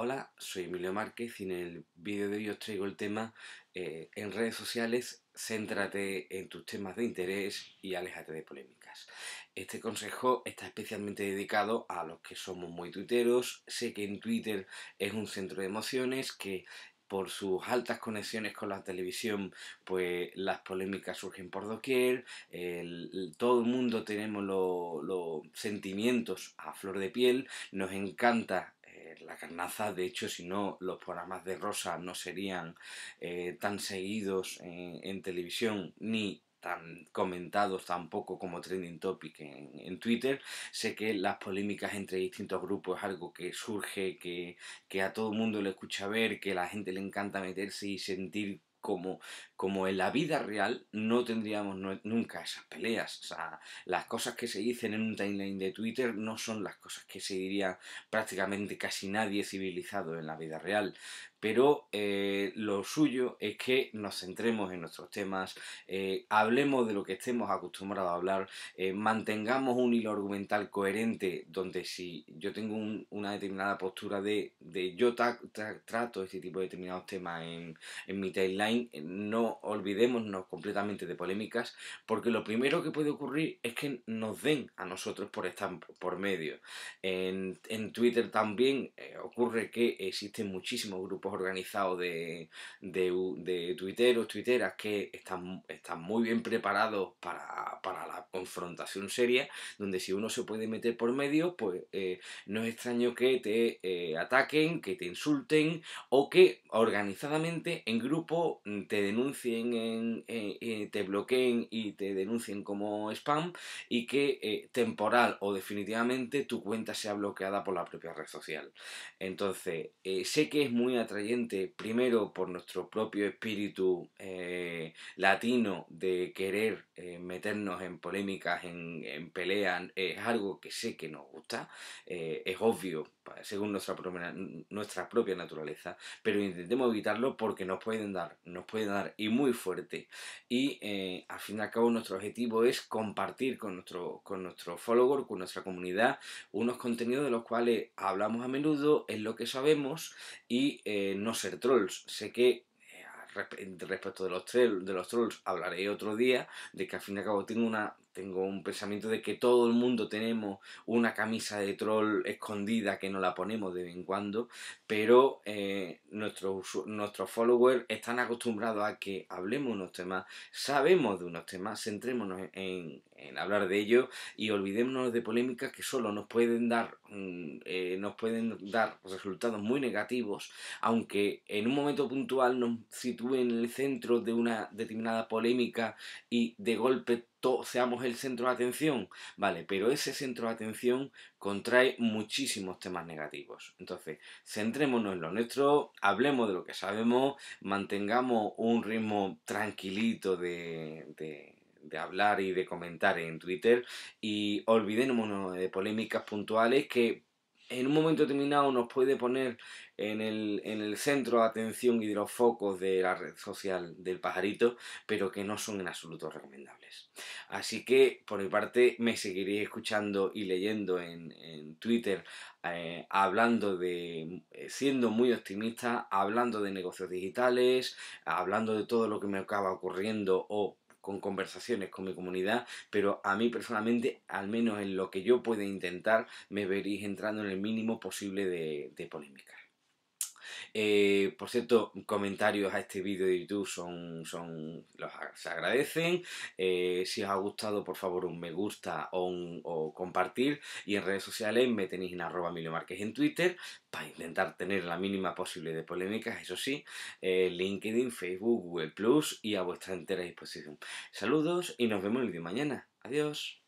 Hola, soy Emilio Márquez y en el vídeo de hoy os traigo el tema eh, en redes sociales, céntrate en tus temas de interés y aléjate de polémicas. Este consejo está especialmente dedicado a los que somos muy tuiteros. Sé que en Twitter es un centro de emociones, que por sus altas conexiones con la televisión, pues las polémicas surgen por doquier, todo el mundo tenemos los sentimientos a flor de piel, nos encanta eh, la carnaza, de hecho, si no, los programas de Rosa no serían eh, tan seguidos eh, en, televisión ni tan comentados tampoco como trending topic en, Twitter. Sé que las polémicas entre distintos grupos es algo que surge, que, a todo mundo le escucha ver, que a la gente le encanta meterse y sentir como, como en la vida real no tendríamos nunca esas peleas. O sea, las cosas que se dicen en un timeline de Twitter no son las cosas que se diría prácticamente casi nadie civilizado en la vida real pero eh, lo suyo es que nos centremos en nuestros temas, eh, hablemos de lo que estemos acostumbrados a hablar, eh, mantengamos un hilo argumental coherente donde si yo tengo una determinada postura de, de yo trato este tipo de determinados temas en, en mi timeline, no olvidémonos completamente de polémicas, porque lo primero que puede ocurrir es que nos den a nosotros por, estar por medio. en Twitter también ocurre que existen muchísimos grupos pues, organizados de, de, de tuiteros, tuiteras que están, están muy bien preparados para, la confrontación seria, donde si uno se puede meter por medio, pues eh, no es extraño que te eh, ataquen, que te insulten o que organizadamente en grupo te denuncien, en, eh, te bloqueen y te denuncien como spam y que temporal o definitivamente tu cuenta sea bloqueada por la propia red social. Entonces, sé que es muy atractivo primero por nuestro propio espíritu eh, latino de querer eh, meternos en polémicas, en, peleas, es algo que sé que nos gusta, eh, es obvio según nuestra propia, nuestra propia naturaleza, pero intentemos evitarlo porque nos pueden dar, nos pueden dar y muy fuerte. Y al fin y al cabo nuestro objetivo es compartir con nuestro, con nuestro follower, con nuestra comunidad, unos contenidos de los cuales hablamos a menudo, es lo que sabemos y eh, no ser trolls. Sé que eh, respecto de los, de los trolls hablaré otro día, de que al fin y al cabo tengo una tengo un pensamiento de que todo el mundo tenemos una camisa de troll escondida que nos la ponemos de vez en cuando, pero eh, nuestros, nuestros followers están acostumbrados a que hablemos de unos temas, sabemos de unos temas, centrémonos en, hablar de ellos y olvidémonos de polémicas que solo nos pueden dar, mm, eh, nos pueden dar resultados muy negativos, aunque en un momento puntual nos sitúen en el centro de una determinada polémica y de golpe seamos el centro de atención, vale, pero ese centro de atención contrae muchísimos temas negativos. Entonces, centrémonos en lo nuestro, hablemos de lo que sabemos, mantengamos un ritmo tranquilito de hablar y de comentar en Twitter y olvidémonos de polémicas puntuales que en un momento determinado nos puede poner en el, centro de atención y de los focos de la red social del pajarito, pero que no son en absoluto recomendables. Así que, por mi parte, me seguiréis escuchando y leyendo en, Twitter, eh, hablando de, eh, siendo muy optimista, hablando de negocios digitales, hablando de todo lo que me acaba ocurriendo o con conversaciones con mi comunidad, pero a mí personalmente, al menos en lo que yo pueda intentar, me veréis entrando en el mínimo posible de, de polémica. Eh, por cierto, comentarios a este vídeo de YouTube son, son se agradecen. Eh, si os ha gustado, por favor, un me gusta o, compartir. Y en redes sociales me tenéis en arroba Emilio en Twitter para intentar tener la mínima posible de polémicas, eso sí, LinkedIn, Facebook, Google Plus y a vuestra entera disposición. Saludos y nos vemos el día de mañana. Adiós.